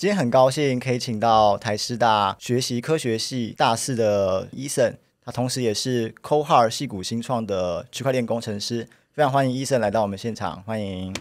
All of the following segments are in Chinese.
今天很高兴可以请到台师大学习科学系大四的伊森，他同时也是 c o h a r 系谷新创的区块链工程师，非常欢迎伊森来到我们现场，欢迎。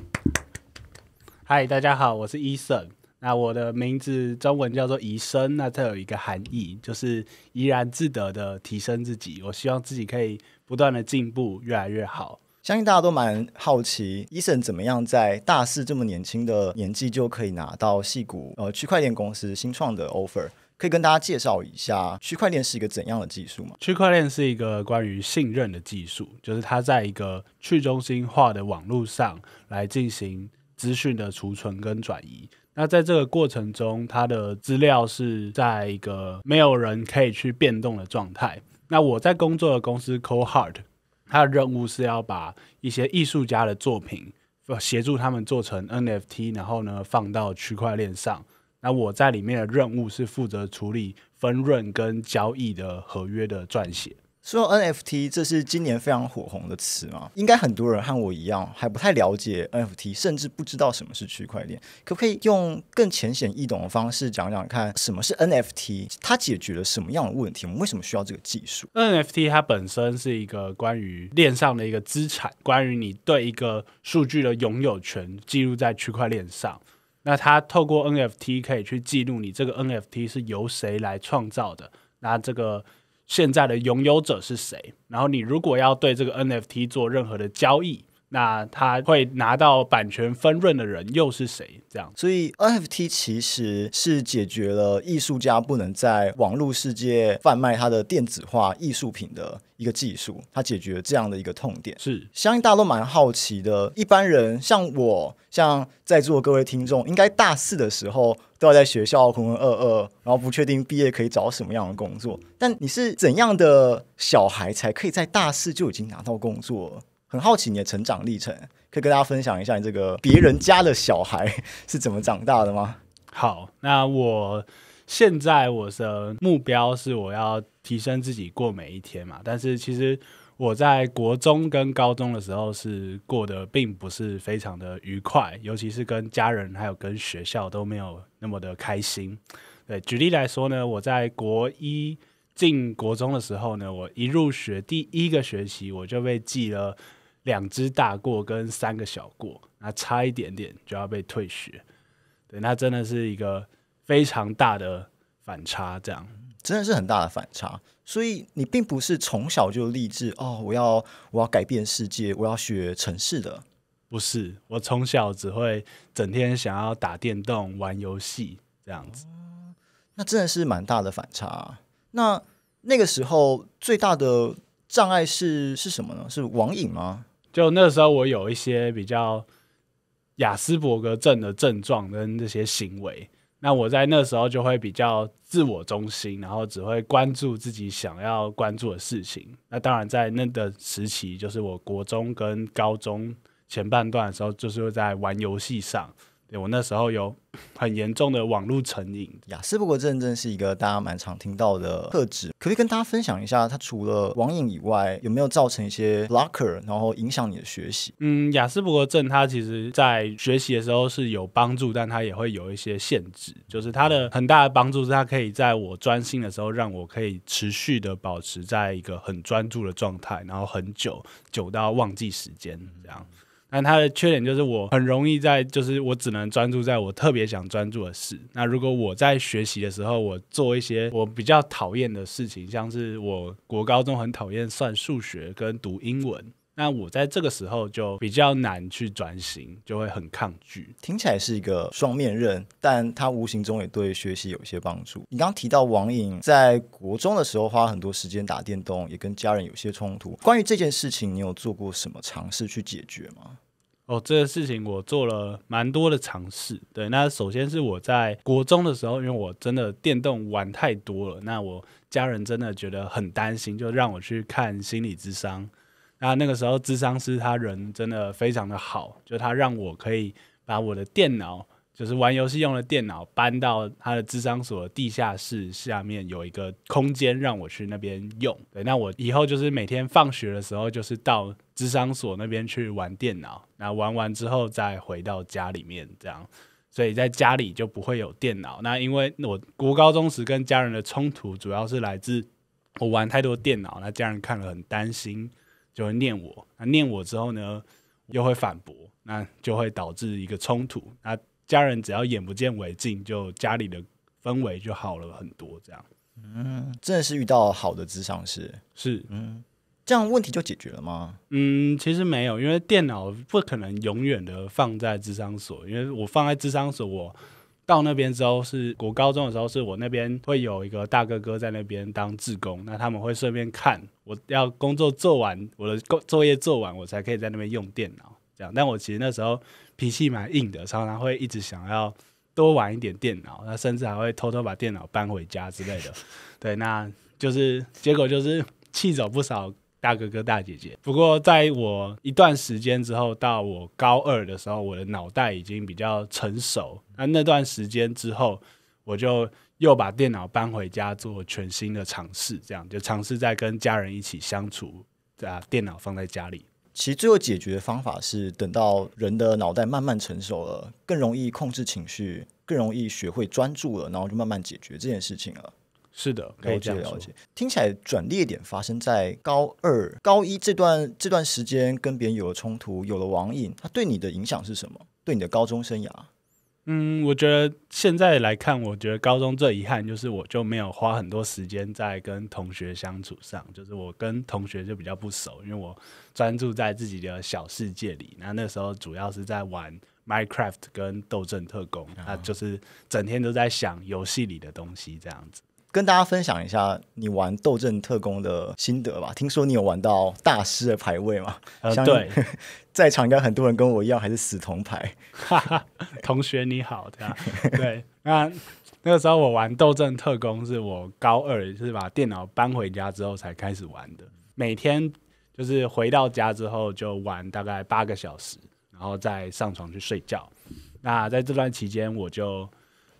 嗨，大家好，我是伊森。那我的名字中文叫做宜生，那它有一个含义就是怡然自得的提升自己。我希望自己可以不断的进步，越来越好。相信大家都蛮好奇，伊森怎么样在大四这么年轻的年纪就可以拿到戏股呃区块链公司新创的 offer？可以跟大家介绍一下区块链是一个怎样的技术吗？区块链是一个关于信任的技术，就是它在一个去中心化的网络上来进行资讯的储存跟转移。那在这个过程中，它的资料是在一个没有人可以去变动的状态。那我在工作的公司 c o h a r t 他的任务是要把一些艺术家的作品协助他们做成 NFT，然后呢放到区块链上。那我在里面的任务是负责处理分润跟交易的合约的撰写。说 NFT，这是今年非常火红的词嘛？应该很多人和我一样还不太了解 NFT，甚至不知道什么是区块链。可不可以用更浅显易懂的方式讲讲看，什么是 NFT？它解决了什么样的问题？我们为什么需要这个技术？NFT 它本身是一个关于链上的一个资产，关于你对一个数据的拥有权记录在区块链上。那它透过 NFT 可以去记录你这个 NFT 是由谁来创造的。那这个。现在的拥有者是谁？然后你如果要对这个 NFT 做任何的交易。那他会拿到版权分润的人又是谁？这样，所以 NFT 其实是解决了艺术家不能在网络世界贩卖他的电子化艺术品的一个技术，它解决这样的一个痛点。是，相信大家都蛮好奇的。一般人像我，像在座各位听众，应该大四的时候都要在学校浑浑噩噩，然后不确定毕业可以找什么样的工作。但你是怎样的小孩才可以在大四就已经拿到工作？很好奇你的成长历程，可以跟大家分享一下你这个别人家的小孩 是怎么长大的吗？好，那我现在我的目标是我要提升自己过每一天嘛。但是其实我在国中跟高中的时候是过得并不是非常的愉快，尤其是跟家人还有跟学校都没有那么的开心。对，举例来说呢，我在国一进国中的时候呢，我一入学第一个学期我就被记了。两只大过跟三个小过，那差一点点就要被退学，对，那真的是一个非常大的反差，这样真的是很大的反差。所以你并不是从小就立志哦，我要我要改变世界，我要学城市的，不是，我从小只会整天想要打电动、玩游戏这样子。那真的是蛮大的反差。那那个时候最大的障碍是是什么呢？是网瘾吗？就那时候，我有一些比较雅斯伯格症的症状跟这些行为。那我在那时候就会比较自我中心，然后只会关注自己想要关注的事情。那当然，在那个时期，就是我国中跟高中前半段的时候，就是在玩游戏上。对，我那时候有很严重的网络成瘾。雅思博格症真是一个大家蛮常听到的特质，可不可以跟大家分享一下？它除了网瘾以外，有没有造成一些 blocker，然后影响你的学习？嗯，雅思博格症它其实在学习的时候是有帮助，但它也会有一些限制。就是它的很大的帮助是它可以在我专心的时候，让我可以持续的保持在一个很专注的状态，然后很久，久到忘记时间这样。但它的缺点就是我很容易在，就是我只能专注在我特别想专注的事。那如果我在学习的时候，我做一些我比较讨厌的事情，像是我国高中很讨厌算数学跟读英文，那我在这个时候就比较难去转型，就会很抗拒。听起来是一个双面刃，但它无形中也对学习有一些帮助。你刚刚提到网瘾，在国中的时候花很多时间打电动，也跟家人有些冲突。关于这件事情，你有做过什么尝试去解决吗？哦，这个事情我做了蛮多的尝试。对，那首先是我在国中的时候，因为我真的电动玩太多了，那我家人真的觉得很担心，就让我去看心理智商。那那个时候智商师他人真的非常的好，就他让我可以把我的电脑，就是玩游戏用的电脑，搬到他的智商所地下室下面有一个空间，让我去那边用。对，那我以后就是每天放学的时候，就是到。智商所那边去玩电脑，那玩完之后再回到家里面这样，所以在家里就不会有电脑。那因为我国高中时跟家人的冲突，主要是来自我玩太多电脑，那家人看了很担心，就会念我。那念我之后呢，又会反驳，那就会导致一个冲突。那家人只要眼不见为净，就家里的氛围就好了很多。这样，嗯，真的是遇到好的智商是是嗯。这样问题就解决了吗？嗯，其实没有，因为电脑不可能永远的放在智商所。因为我放在智商所，我到那边之后，是我高中的时候，是我那边会有一个大哥哥在那边当志工，那他们会顺便看我要工作做完，我的工作业做完，我才可以在那边用电脑。这样，但我其实那时候脾气蛮硬的，常常会一直想要多玩一点电脑，那甚至还会偷偷把电脑搬回家之类的。对，那就是结果就是气走不少。大哥哥、大姐姐。不过，在我一段时间之后，到我高二的时候，我的脑袋已经比较成熟。那那段时间之后，我就又把电脑搬回家，做全新的尝试。这样就尝试在跟家人一起相处，把电脑放在家里。其实，最后解决的方法是等到人的脑袋慢慢成熟了，更容易控制情绪，更容易学会专注了，然后就慢慢解决这件事情了。是的，可以这样了解。听起来转捩点发生在高二、高一这段这段时间，跟别人有了冲突，有了网瘾，它对你的影响是什么？对你的高中生涯？嗯，我觉得现在来看，我觉得高中最遗憾就是，我就没有花很多时间在跟同学相处上，就是我跟同学就比较不熟，因为我专注在自己的小世界里。那那时候主要是在玩 Minecraft 跟斗阵特工，那就是整天都在想游戏里的东西，这样子。跟大家分享一下你玩《斗阵特工》的心得吧。听说你有玩到大师的排位吗？呃，对，在场应该很多人跟我一样还是死铜牌。同学你好，对，对。那那个时候我玩《斗阵特工》是我高二，是把电脑搬回家之后才开始玩的。每天就是回到家之后就玩大概八个小时，然后再上床去睡觉。那在这段期间，我就。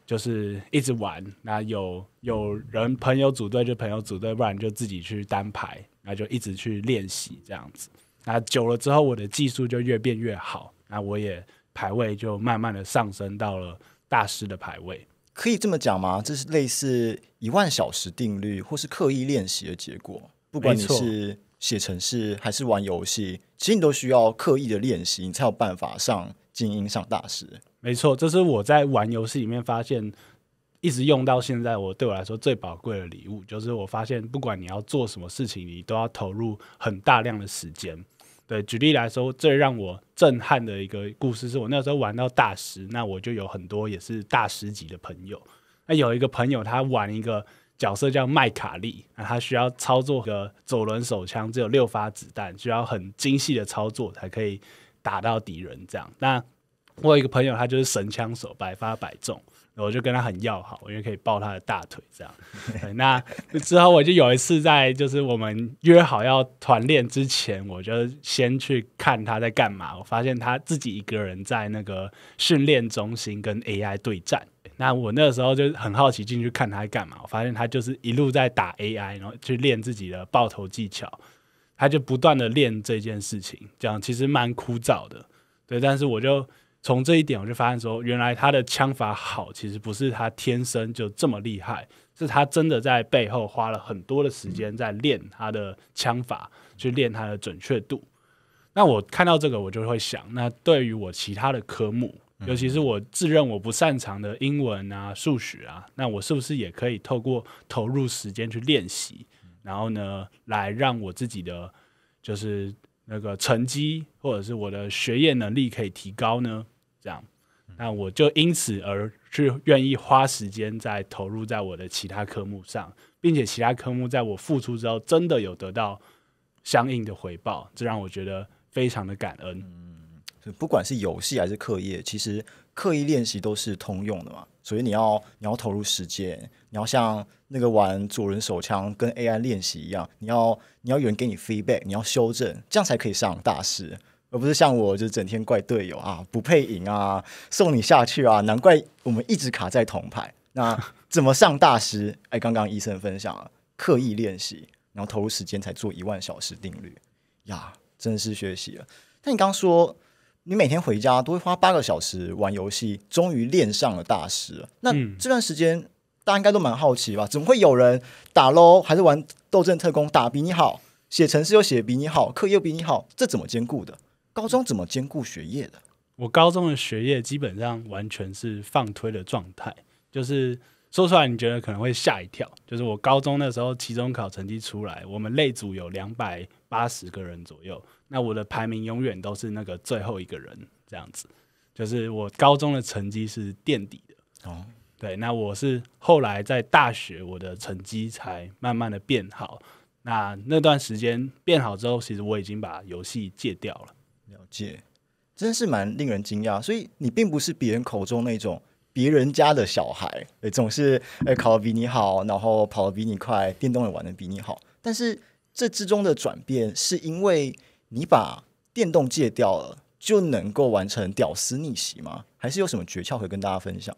就是一直玩，那有有人朋友组队就朋友组队，不然就自己去单排，那就一直去练习这样子。那久了之后，我的技术就越变越好，那我也排位就慢慢的上升到了大师的排位。可以这么讲吗？这是类似一万小时定律，或是刻意练习的结果。不管你是。写程式还是玩游戏，其实你都需要刻意的练习，你才有办法上精英、上大师。没错，这是我在玩游戏里面发现，一直用到现在，我对我来说最宝贵的礼物，就是我发现不管你要做什么事情，你都要投入很大量的时间。对，举例来说，最让我震撼的一个故事，是我那时候玩到大师，那我就有很多也是大师级的朋友，那有一个朋友他玩一个。角色叫麦卡利，那他需要操作个左轮手枪，只有六发子弹，需要很精细的操作才可以打到敌人。这样，那我有一个朋友，他就是神枪手，百发百中。我就跟他很要好，因为可以抱他的大腿这样。那之后我就有一次在就是我们约好要团练之前，我就先去看他在干嘛。我发现他自己一个人在那个训练中心跟 AI 对战。那我那时候就很好奇进去看他干嘛。我发现他就是一路在打 AI，然后去练自己的爆头技巧。他就不断的练这件事情，这样其实蛮枯燥的。对，但是我就。从这一点，我就发现说，原来他的枪法好，其实不是他天生就这么厉害，是他真的在背后花了很多的时间在练他的枪法，去练他的准确度。那我看到这个，我就会想，那对于我其他的科目，尤其是我自认我不擅长的英文啊、数学啊，那我是不是也可以透过投入时间去练习，然后呢，来让我自己的就是。那个成绩或者是我的学业能力可以提高呢？这样，那我就因此而去愿意花时间在投入在我的其他科目上，并且其他科目在我付出之后真的有得到相应的回报，这让我觉得非常的感恩。嗯，不管是游戏还是课业，其实。刻意练习都是通用的嘛，所以你要你要投入时间，你要像那个玩左轮手枪跟 AI 练习一样，你要你要有人给你 feedback，你要修正，这样才可以上大师，而不是像我就是整天怪队友啊，不配赢啊，送你下去啊，难怪我们一直卡在铜牌。那 怎么上大师？哎，刚刚医生分享，刻意练习，然后投入时间才做一万小时定律呀，真的是学习了。那你刚说。你每天回家都会花八个小时玩游戏，终于练上了大师。那这段时间大家应该都蛮好奇吧？怎么会有人打喽，还是玩《斗争特工》打比你好，写程式又写比你好，课业又比你好，这怎么兼顾的？高中怎么兼顾学业的？我高中的学业基本上完全是放推的状态，就是说出来你觉得可能会吓一跳，就是我高中那时候期中考成绩出来，我们类组有两百八十个人左右。那我的排名永远都是那个最后一个人，这样子，就是我高中的成绩是垫底的哦。对，那我是后来在大学我的成绩才慢慢的变好。那那段时间变好之后，其实我已经把游戏戒掉了。了解，真是蛮令人惊讶。所以你并不是别人口中那种别人家的小孩，哎，总是诶考的比你好，然后跑的比你快，电动也玩的比你好。但是这之中的转变是因为。你把电动戒掉了，就能够完成屌丝逆袭吗？还是有什么诀窍可以跟大家分享？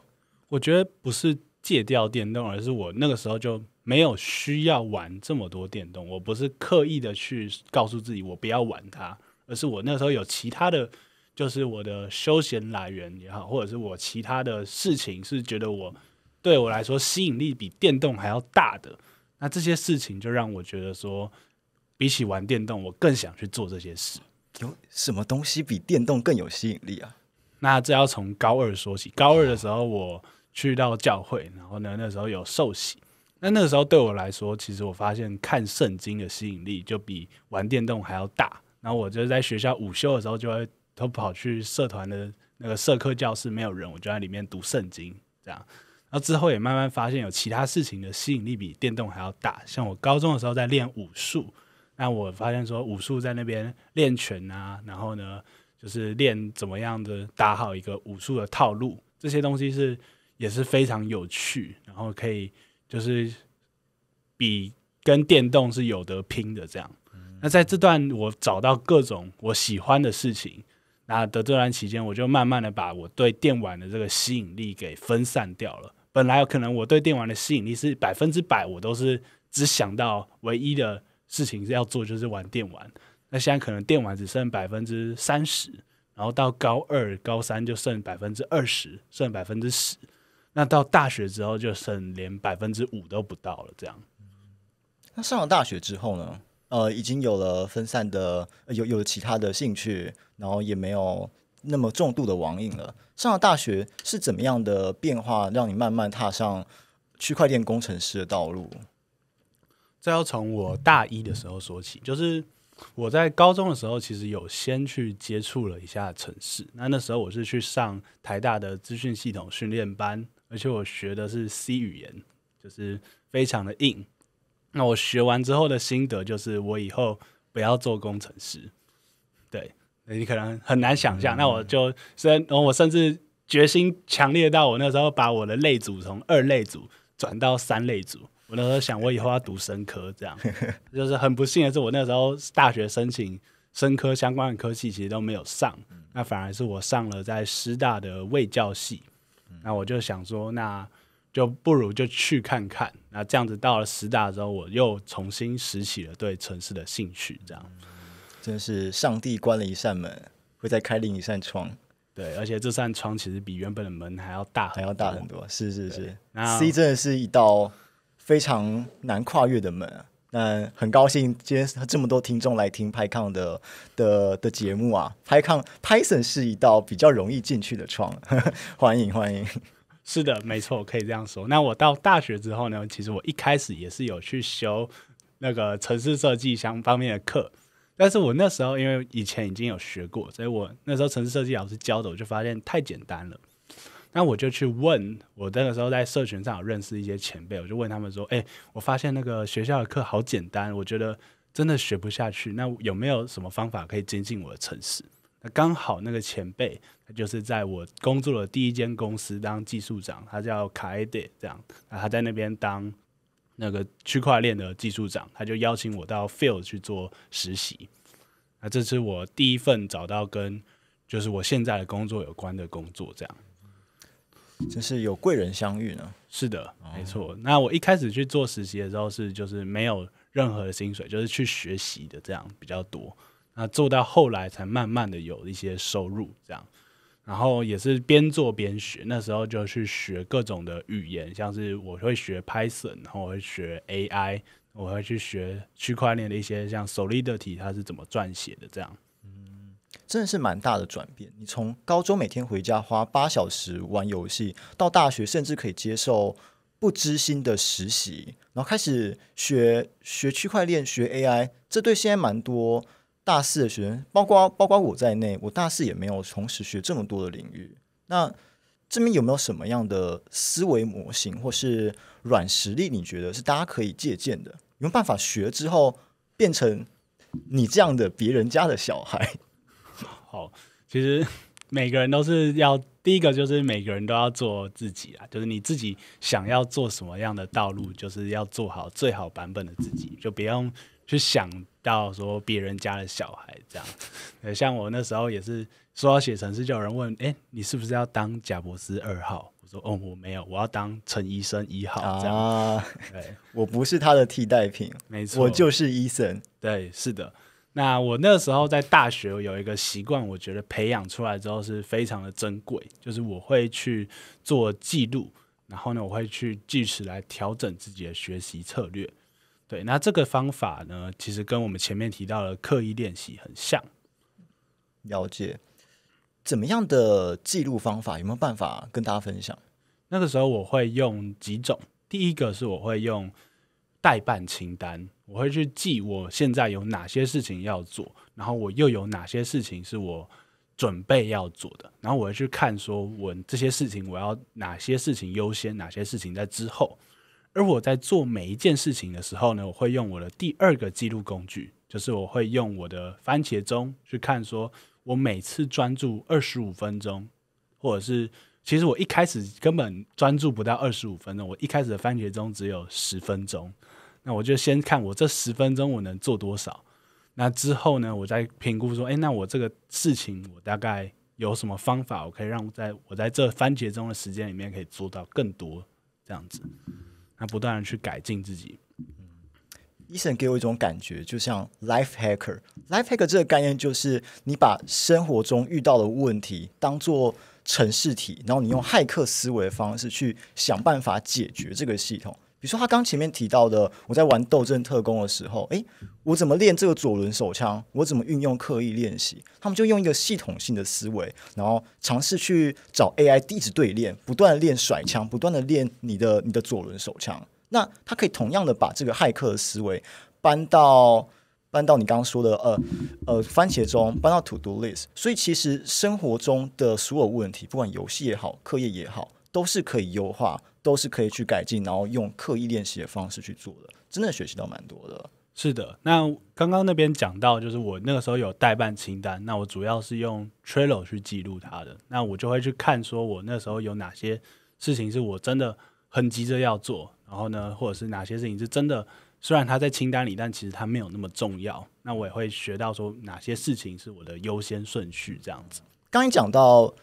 我觉得不是戒掉电动，而是我那个时候就没有需要玩这么多电动。我不是刻意的去告诉自己我不要玩它，而是我那时候有其他的就是我的休闲来源也好，或者是我其他的事情是觉得我对我来说吸引力比电动还要大的。那这些事情就让我觉得说。比起玩电动，我更想去做这些事。有什么东西比电动更有吸引力啊？那这要从高二说起。高二的时候，我去到教会，然后呢，那时候有受洗。那那个时候对我来说，其实我发现看圣经的吸引力就比玩电动还要大。然后我就在学校午休的时候，就会偷跑去社团的那个社科教室，没有人，我就在里面读圣经。这样，然后之后也慢慢发现有其他事情的吸引力比电动还要大。像我高中的时候在练武术。那我发现说武术在那边练拳啊，然后呢，就是练怎么样的打好一个武术的套路，这些东西是也是非常有趣，然后可以就是比跟电动是有得拼的这样。那在这段我找到各种我喜欢的事情，那的这段期间，我就慢慢的把我对电玩的这个吸引力给分散掉了。本来可能我对电玩的吸引力是百分之百，我都是只想到唯一的。事情是要做，就是玩电玩。那现在可能电玩只剩百分之三十，然后到高二、高三就剩百分之二十，剩百分之十。那到大学之后就剩连百分之五都不到了。这样，那上了大学之后呢？呃，已经有了分散的，有有其他的兴趣，然后也没有那么重度的网瘾了。上了大学是怎么样的变化，让你慢慢踏上区块链工程师的道路？这要从我大一的时候说起，就是我在高中的时候，其实有先去接触了一下城市。那那时候我是去上台大的资讯系统训练班，而且我学的是 C 语言，就是非常的硬。那我学完之后的心得就是，我以后不要做工程师。对，你可能很难想象。那我就虽然我甚至决心强烈到，我那时候把我的类组从二类组转到三类组。我那时候想，我以后要读生科，这样，就是很不幸的是，我那时候大学申请生科相关的科系，其实都没有上，那反而是我上了在师大的卫教系，那我就想说，那就不如就去看看，那这样子到了师大之后，我又重新拾起了对城市的兴趣，这样，真是上帝关了一扇门，会再开另一扇窗，对，而且这扇窗其实比原本的门还要大，还要大很多，是是是，那 C 真的是一道非常难跨越的门，那很高兴今天这么多听众来听拍抗的的的节目啊！拍抗 Python 是一道比较容易进去的窗，欢迎欢迎。是的，没错，可以这样说。那我到大学之后呢，其实我一开始也是有去修那个城市设计相方面的课，但是我那时候因为以前已经有学过，所以我那时候城市设计老师教的，我就发现太简单了。那我就去问，我那个时候在社群上有认识一些前辈，我就问他们说：“哎，我发现那个学校的课好简单，我觉得真的学不下去。那有没有什么方法可以接进我的城市？”那刚好那个前辈，他就是在我工作的第一间公司当技术长，他叫卡埃德这样。那他在那边当那个区块链的技术长，他就邀请我到 f i e l d 去做实习。那这是我第一份找到跟就是我现在的工作有关的工作这样。就是有贵人相遇呢，是的，没错。那我一开始去做实习的时候是就是没有任何薪水，就是去学习的这样比较多。那做到后来才慢慢的有一些收入这样，然后也是边做边学。那时候就去学各种的语言，像是我会学 Python，然后我会学 AI，我会去学区块链的一些像 Solidity 它是怎么撰写的这样。真的是蛮大的转变。你从高中每天回家花八小时玩游戏，到大学甚至可以接受不知心的实习，然后开始学学区块链、学 AI。这对现在蛮多大四的学生，包括包括我在内，我大四也没有同时学这么多的领域。那这边有没有什么样的思维模型或是软实力？你觉得是大家可以借鉴的？有没有办法学之后变成你这样的别人家的小孩？哦，其实每个人都是要第一个，就是每个人都要做自己啊，就是你自己想要做什么样的道路，就是要做好最好版本的自己，就不用去想到说别人家的小孩这样。像我那时候也是说要写程式，有人问，哎，你是不是要当贾博士二号？我说，哦，我没有，我要当陈医生一号这样。对，我不是他的替代品，没错，我就是医生。对，是的。那我那时候在大学有一个习惯，我觉得培养出来之后是非常的珍贵。就是我会去做记录，然后呢，我会去据此来调整自己的学习策略。对，那这个方法呢，其实跟我们前面提到的刻意练习很像。了解，怎么样的记录方法有没有办法跟大家分享？那个时候我会用几种，第一个是我会用。代办清单，我会去记我现在有哪些事情要做，然后我又有哪些事情是我准备要做的，然后我会去看说，我这些事情我要哪些事情优先，哪些事情在之后。而我在做每一件事情的时候呢，我会用我的第二个记录工具，就是我会用我的番茄钟去看，说我每次专注二十五分钟，或者是。其实我一开始根本专注不到二十五分钟，我一开始的番茄钟只有十分钟，那我就先看我这十分钟我能做多少，那之后呢，我再评估说，哎，那我这个事情我大概有什么方法，我可以让在我在这番茄钟的时间里面可以做到更多这样子，那不断的去改进自己。嗯医生给我一种感觉，就像 Life Hacker，Life Hacker 这个概念就是你把生活中遇到的问题当做。城市体，然后你用骇客思维的方式去想办法解决这个系统。比如说他刚前面提到的，我在玩《斗争特工》的时候，诶，我怎么练这个左轮手枪？我怎么运用刻意练习？他们就用一个系统性的思维，然后尝试去找 AI 地址对练，不断练甩枪，不断的练你的你的左轮手枪。那他可以同样的把这个骇客的思维搬到。搬到你刚刚说的，呃，呃，番茄钟，搬到 To Do List，所以其实生活中的所有问题，不管游戏也好，课业也好，都是可以优化，都是可以去改进，然后用刻意练习的方式去做的，真的学习到蛮多的。是的，那刚刚那边讲到，就是我那个时候有代办清单，那我主要是用 Trello 去记录它的，那我就会去看说，我那时候有哪些事情是我真的很急着要做，然后呢，或者是哪些事情是真的。虽然他在清单里，但其实他没有那么重要。那我也会学到说哪些事情是我的优先顺序，这样子。刚刚讲到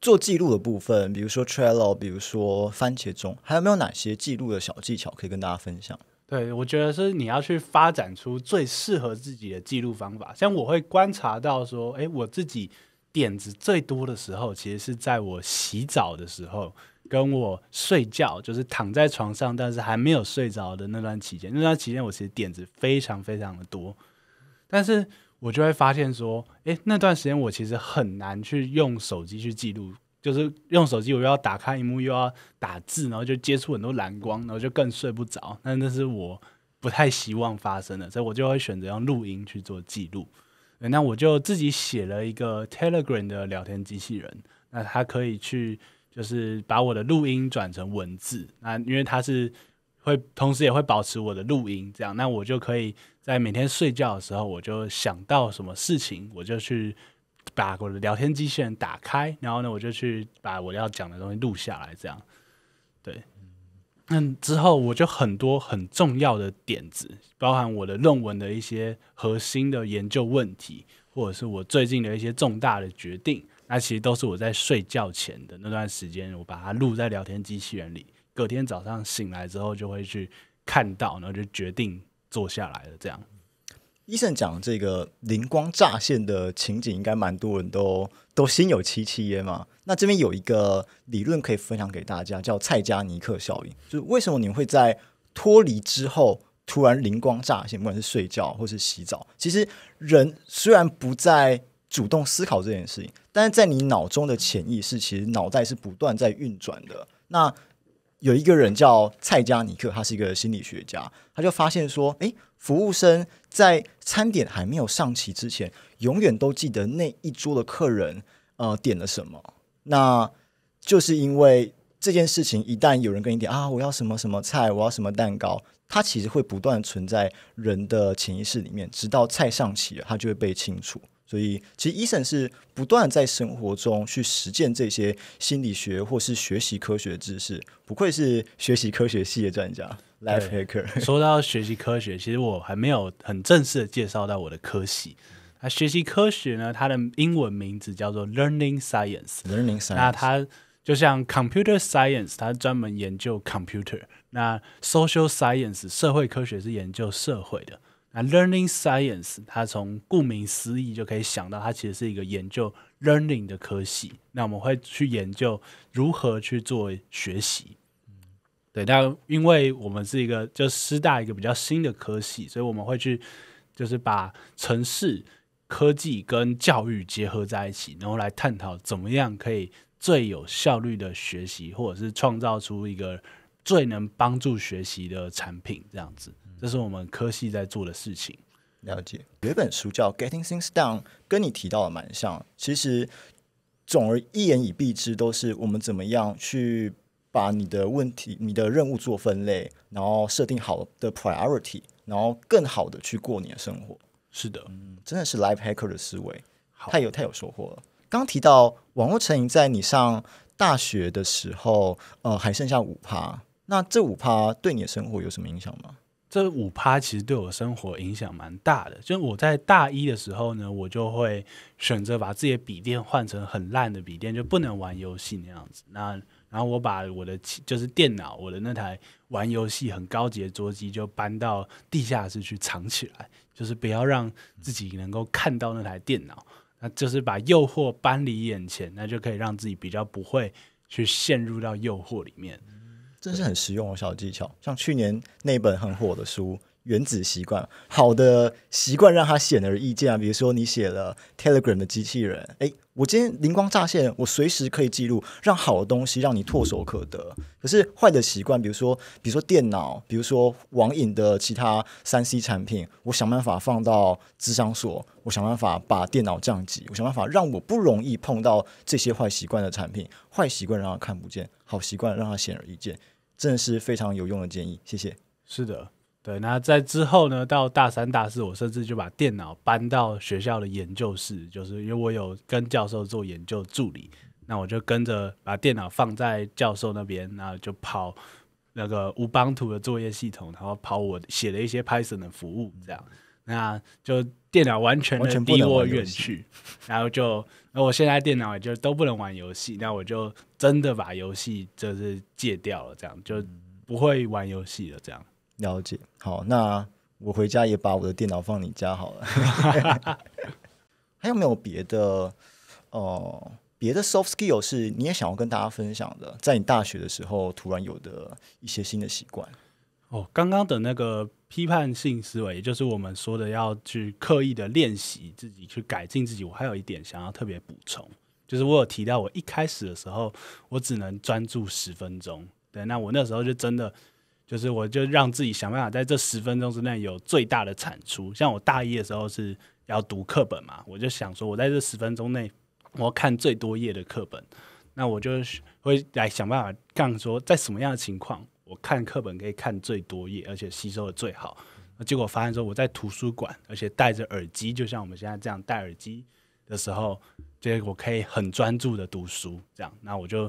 做记录的部分，比如说 Trello，比如说番茄钟，还有没有哪些记录的小技巧可以跟大家分享？对，我觉得是你要去发展出最适合自己的记录方法。像我会观察到说，哎，我自己点子最多的时候，其实是在我洗澡的时候。跟我睡觉，就是躺在床上，但是还没有睡着的那段期间，那段期间我其实点子非常非常的多，但是我就会发现说，诶，那段时间我其实很难去用手机去记录，就是用手机我要打开荧幕又要打字，然后就接触很多蓝光，然后就更睡不着。那那是我不太希望发生的，所以我就会选择用录音去做记录。那我就自己写了一个 Telegram 的聊天机器人，那它可以去。就是把我的录音转成文字，那因为它是会同时也会保持我的录音，这样那我就可以在每天睡觉的时候，我就想到什么事情，我就去把我的聊天机器人打开，然后呢，我就去把我要讲的东西录下来，这样对。那之后我就很多很重要的点子，包含我的论文的一些核心的研究问题，或者是我最近的一些重大的决定。那其实都是我在睡觉前的那段时间，我把它录在聊天机器人里，隔天早上醒来之后就会去看到，然后就决定做下来了。这样，医生讲这个灵光乍现的情景，应该蛮多人都都心有戚戚焉嘛。那这边有一个理论可以分享给大家，叫蔡加尼克效应，就是为什么你会在脱离之后突然灵光乍现，不管是睡觉或是洗澡，其实人虽然不在。主动思考这件事情，但是在你脑中的潜意识，其实脑袋是不断在运转的。那有一个人叫蔡加尼克，他是一个心理学家，他就发现说，哎，服务生在餐点还没有上齐之前，永远都记得那一桌的客人呃点了什么。那就是因为这件事情，一旦有人跟你点啊，我要什么什么菜，我要什么蛋糕，它其实会不断存在人的潜意识里面，直到菜上齐了，它就会被清除。所以，其实伊森是不断在生活中去实践这些心理学或是学习科学知识。不愧是学习科学系的专家，Life Hacker。说到学习科学，其实我还没有很正式的介绍到我的科系。那学习科学呢？它的英文名字叫做 Learning Science。Learning Science。那它就像 Computer Science，它专门研究 Computer。那 Social Science，社会科学是研究社会的。那 learning science，它从顾名思义就可以想到，它其实是一个研究 learning 的科系。那我们会去研究如何去做学习。嗯，对。那因为我们是一个就师大一个比较新的科系，所以我们会去就是把城市科技跟教育结合在一起，然后来探讨怎么样可以最有效率的学习，或者是创造出一个最能帮助学习的产品，这样子。这是我们科系在做的事情。了解，有一本书叫《Getting Things Done》，跟你提到的蛮像。其实，总而言以蔽之，都是我们怎么样去把你的问题、你的任务做分类，然后设定好的 priority，然后更好的去过你的生活。是的，真的是 life hacker 的思维，太有太有收获了。刚提到网络成瘾，在你上大学的时候，呃，还剩下五趴。那这五趴对你的生活有什么影响吗？这五趴其实对我生活影响蛮大的。就我在大一的时候呢，我就会选择把自己的笔电换成很烂的笔电，就不能玩游戏那样子。那然后我把我的就是电脑，我的那台玩游戏很高级的桌机就搬到地下室去藏起来，就是不要让自己能够看到那台电脑。那就是把诱惑搬离眼前，那就可以让自己比较不会去陷入到诱惑里面。真是很实用哦，小技巧。像去年那本很火的书《原子习惯》，好的习惯让它显而易见啊。比如说，你写了 Telegram 的机器人，哎，我今天灵光乍现，我随时可以记录，让好的东西让你唾手可得。可是坏的习惯，比如说，比如说电脑，比如说网瘾的其他三 C 产品，我想办法放到智商所，我想办法把电脑降级，我想办法让我不容易碰到这些坏习惯的产品。坏习惯让它看不见，好习惯让它显而易见。真是非常有用的建议，谢谢。是的，对。那在之后呢，到大三、大四，我甚至就把电脑搬到学校的研究室，就是因为我有跟教授做研究助理，那我就跟着把电脑放在教授那边，然后就跑那个 u 邦图的作业系统，然后跑我写的一些 Python 的服务，这样，那就。电脑完全的离我远去，然后就，那我现在电脑也就都不能玩游戏，那我就真的把游戏就是戒掉了，这样就不会玩游戏了，这样。了解，好，那我回家也把我的电脑放你家好了。还有没有别的，哦，别的 soft skill 是你也想要跟大家分享的，在你大学的时候突然有的一些新的习惯？哦，刚刚的那个。批判性思维，也就是我们说的要去刻意的练习自己，去改进自己。我还有一点想要特别补充，就是我有提到，我一开始的时候，我只能专注十分钟。对，那我那时候就真的，就是我就让自己想办法在这十分钟之内有最大的产出。像我大一的时候是要读课本嘛，我就想说我在这十分钟内我要看最多页的课本，那我就会来想办法干说在什么样的情况。我看课本可以看最多页，而且吸收的最好。那结果发现说，我在图书馆，而且戴着耳机，就像我们现在这样戴耳机的时候，结果可以很专注的读书。这样，那我就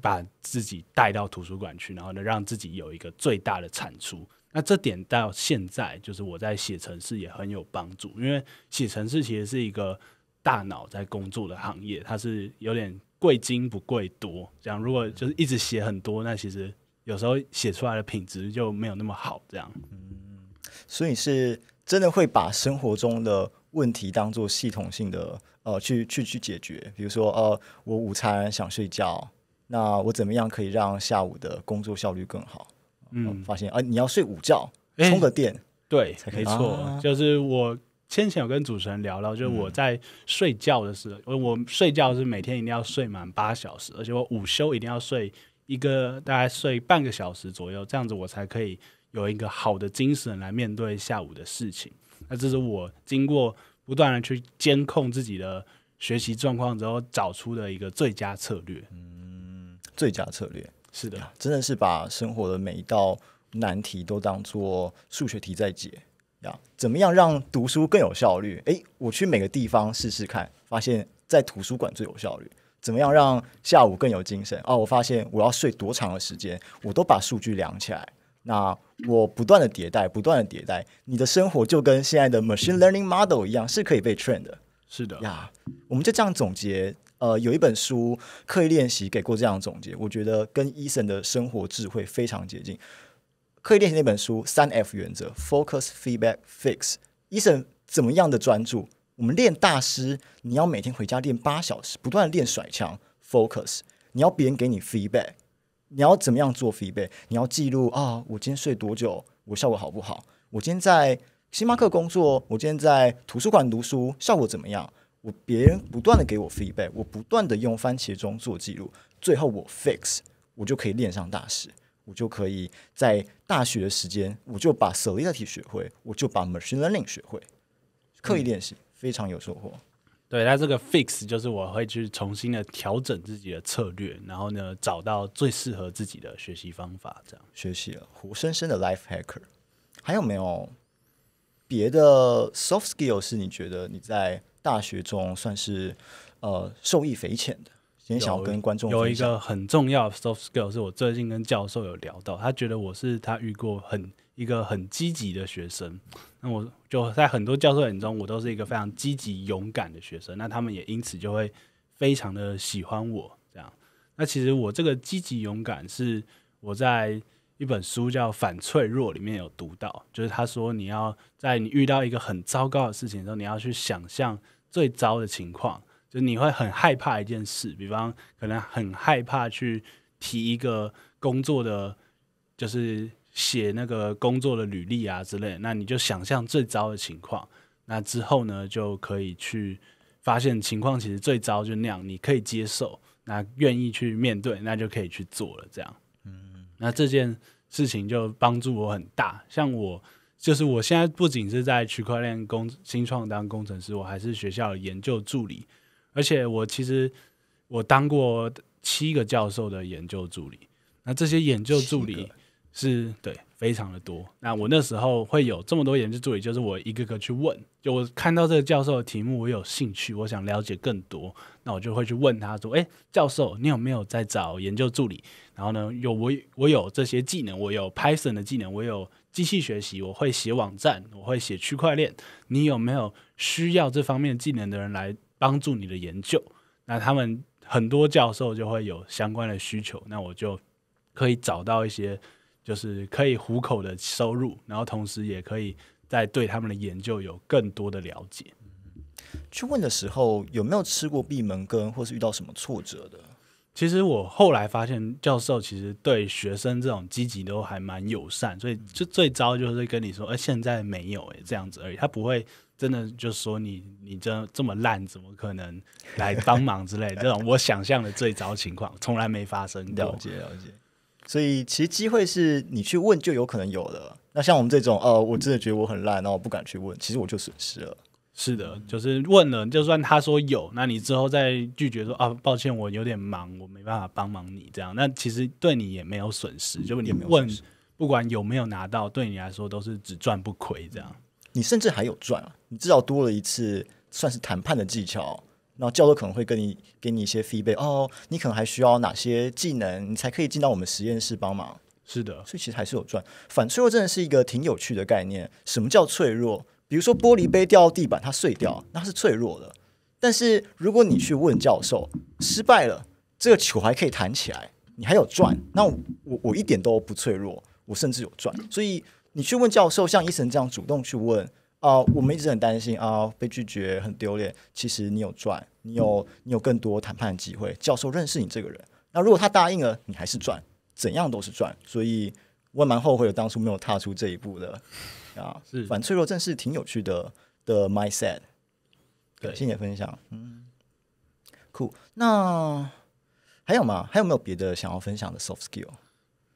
把自己带到图书馆去，然后呢，让自己有一个最大的产出。那这点到现在，就是我在写城市也很有帮助，因为写城市其实是一个大脑在工作的行业，它是有点贵精不贵多。这样，如果就是一直写很多，那其实。有时候写出来的品质就没有那么好，这样。嗯，所以是真的会把生活中的问题当做系统性的，呃，去去去解决。比如说，呃，我午餐想睡觉，那我怎么样可以让下午的工作效率更好？嗯，发现啊，你要睡午觉，充个电，对，没错。就是我先前有跟主持人聊到，就是我在睡觉的时候，我睡觉是每天一定要睡满八小时，而且我午休一定要睡。一个大概睡半个小时左右，这样子我才可以有一个好的精神来面对下午的事情。那这是我经过不断的去监控自己的学习状况之后找出的一个最佳策略。嗯，最佳策略是的，真的是把生活的每一道难题都当做数学题在解呀。怎么样让读书更有效率？诶，我去每个地方试试看，发现在图书馆最有效率。怎么样让下午更有精神？哦，我发现我要睡多长的时间，我都把数据量起来。那我不断的迭代，不断的迭代，你的生活就跟现在的 machine learning model 一样，是可以被 train 的。是的呀，我们就这样总结。呃，有一本书刻意练习给过这样的总结，我觉得跟 Eason 的生活智慧非常接近。刻意练习那本书三 F 原则：focus、feedback、fix。Eason 怎么样的专注？我们练大师，你要每天回家练八小时，不断练甩枪，focus。你要别人给你 feedback，你要怎么样做 feedback？你要记录啊，我今天睡多久？我效果好不好？我今天在星巴克工作，我今天在图书馆读书，效果怎么样？我别人不断的给我 feedback，我不断的用番茄钟做记录，最后我 fix，我就可以练上大师。我就可以在大学的时间，我就把 solidity 学会，我就把 machine learning 学会，刻意练习。非常有收获，对，那这个 fix 就是我会去重新的调整自己的策略，然后呢，找到最适合自己的学习方法，这样学习了。活生生的 life hacker，还有没有别的 soft skill 是你觉得你在大学中算是呃受益匪浅的？今天想要跟观众有一个很重要的 soft skill，是我最近跟教授有聊到，他觉得我是他遇过很。一个很积极的学生，那我就在很多教授眼中，我都是一个非常积极勇敢的学生。那他们也因此就会非常的喜欢我。这样，那其实我这个积极勇敢是我在一本书叫《反脆弱》里面有读到，就是他说你要在你遇到一个很糟糕的事情时候，你要去想象最糟的情况，就你会很害怕一件事，比方可能很害怕去提一个工作的就是。写那个工作的履历啊之类，那你就想象最糟的情况，那之后呢就可以去发现情况，其实最糟就那样，你可以接受，那愿意去面对，那就可以去做了。这样，嗯，那这件事情就帮助我很大。像我就是我现在不仅是在区块链工新创当工程师，我还是学校的研究助理，而且我其实我当过七个教授的研究助理。那这些研究助理。是对，非常的多。那我那时候会有这么多研究助理，就是我一个个去问。就我看到这个教授的题目，我有兴趣，我想了解更多，那我就会去问他说：“哎，教授，你有没有在找研究助理？然后呢，有我我有这些技能，我有 Python 的技能，我有机器学习，我会写网站，我会写区块链。你有没有需要这方面技能的人来帮助你的研究？那他们很多教授就会有相关的需求，那我就可以找到一些。”就是可以糊口的收入，然后同时也可以在对他们的研究有更多的了解。去问的时候有没有吃过闭门羹，或是遇到什么挫折的？其实我后来发现，教授其实对学生这种积极都还蛮友善，所以就最糟就是跟你说，哎，现在没有哎，这样子而已。他不会真的就说你你这这么烂，怎么可能来帮忙之类这种我想象的最糟情况，从来没发生过。了解了解。所以其实机会是你去问就有可能有的。那像我们这种，呃，我真的觉得我很烂，那我不敢去问，其实我就损失了。是的，就是问了，就算他说有，那你之后再拒绝说啊，抱歉，我有点忙，我没办法帮忙你这样，那其实对你也没有损失。就你问，不管有没有拿到，对你来说都是只赚不亏这样。你甚至还有赚，你至少多了一次算是谈判的技巧。然后教授可能会跟你给你一些 feedback 哦，你可能还需要哪些技能，你才可以进到我们实验室帮忙？是的，所以其实还是有赚。反脆弱真的是一个挺有趣的概念。什么叫脆弱？比如说玻璃杯掉到地板它碎掉，那是脆弱的。但是如果你去问教授，失败了，这个球还可以弹起来，你还有赚，那我我一点都不脆弱，我甚至有赚。所以你去问教授，像医生这样主动去问。啊，我们一直很担心啊，被拒绝很丢脸。其实你有赚，你有你有更多谈判的机会。教授认识你这个人，那如果他答应了，你还是赚，怎样都是赚。所以，我蛮后悔当初没有踏出这一步的啊。是反脆弱症是挺有趣的的 mindset。感谢分享，嗯，酷。那还有吗？还有没有别的想要分享的 soft skill？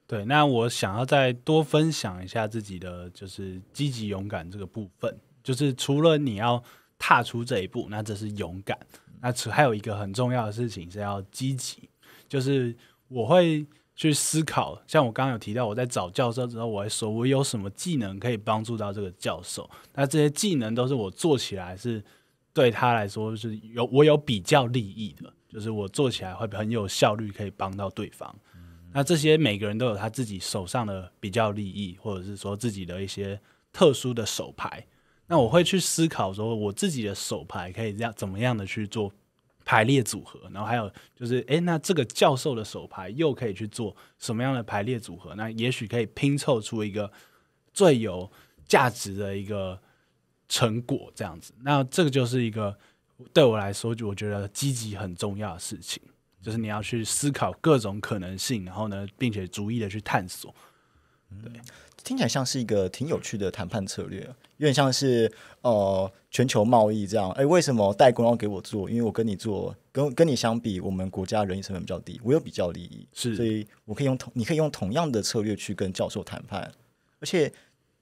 对，那我想要再多分享一下自己的，就是积极勇敢这个部分。就是除了你要踏出这一步，那这是勇敢；那还还有一个很重要的事情是要积极。就是我会去思考，像我刚刚有提到，我在找教授之后，我会说我有什么技能可以帮助到这个教授。那这些技能都是我做起来是对他来说是有我有比较利益的，就是我做起来会很有效率，可以帮到对方。那这些每个人都有他自己手上的比较利益，或者是说自己的一些特殊的手牌。那我会去思考说，我自己的手牌可以这样怎么样的去做排列组合，然后还有就是，哎，那这个教授的手牌又可以去做什么样的排列组合？那也许可以拼凑出一个最有价值的一个成果这样子。那这个就是一个对我来说，就我觉得积极很重要的事情。就是你要去思考各种可能性，然后呢，并且逐一的去探索。对，听起来像是一个挺有趣的谈判策略，有点像是呃全球贸易这样。哎，为什么代工要给我做？因为我跟你做，跟跟你相比，我们国家人力成本比较低，我有比较利益，是，所以我可以用同你可以用同样的策略去跟教授谈判。而且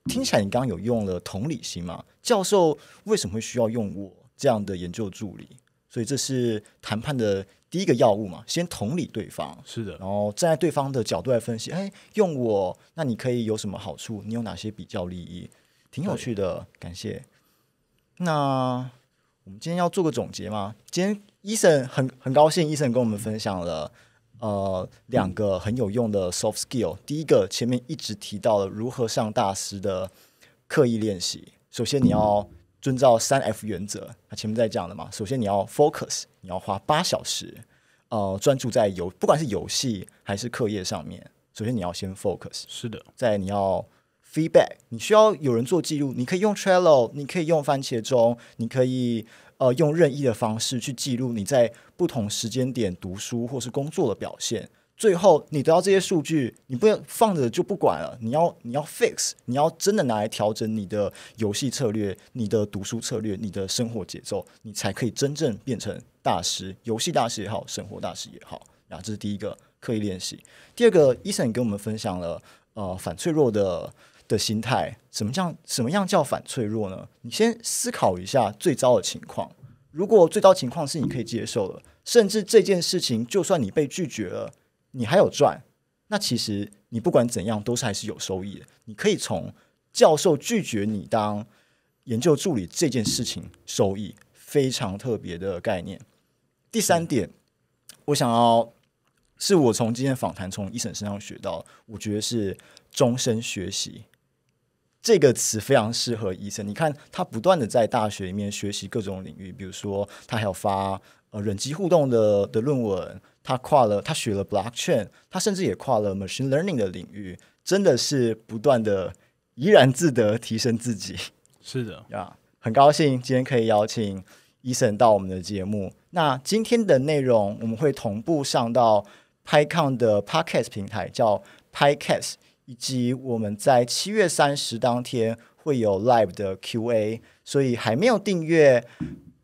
听起来你刚刚有用了同理心嘛？教授为什么会需要用我这样的研究助理？所以这是谈判的。第一个要务嘛，先同理对方，是的，然后站在对方的角度来分析，哎，用我那你可以有什么好处？你有哪些比较利益？挺有趣的，感谢。那我们今天要做个总结嘛？今天医生很很高兴，医生跟我们分享了呃两个很有用的 soft skill。第一个前面一直提到了如何上大师的刻意练习，首先你要遵照三 F 原则，那前面在讲了嘛，首先你要 focus。你要花八小时，呃，专注在游，不管是游戏还是课业上面。首先，你要先 focus，是的，在你要 feedback，你需要有人做记录。你可以用 Trello，你可以用番茄钟，你可以呃用任意的方式去记录你在不同时间点读书或是工作的表现。最后，你得到这些数据，你不要放着就不管了，你要你要 fix，你要真的拿来调整你的游戏策略、你的读书策略、你的生活节奏，你才可以真正变成大师，游戏大师也好，生活大师也好。然后这是第一个刻意练习。第二个，医生也我们分享了，呃，反脆弱的的心态，什么叫什么样叫反脆弱呢？你先思考一下最糟的情况，如果最糟情况是你可以接受的，甚至这件事情就算你被拒绝了。你还有赚，那其实你不管怎样都是还是有收益的。你可以从教授拒绝你当研究助理这件事情收益，非常特别的概念。第三点，我想要是我从今天访谈从医生身上学到，我觉得是终身学习这个词非常适合医生。你看他不断的在大学里面学习各种领域，比如说他还要发。人机互动的的论文，他跨了，他学了 blockchain，他甚至也跨了 machine learning 的领域，真的是不断的怡然自得提升自己。是的，呀，很高兴今天可以邀请 Eason 到我们的节目。那今天的内容我们会同步上到 p y c o n 的 Podcast 平台，叫 PiCast，以及我们在七月三十当天会有 live 的 QA。所以还没有订阅。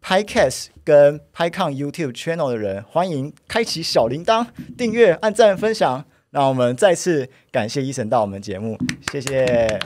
拍 cast 跟拍看 YouTube channel 的人，欢迎开启小铃铛、订阅、按赞、分享。那我们再次感谢医生到我们节目，谢谢。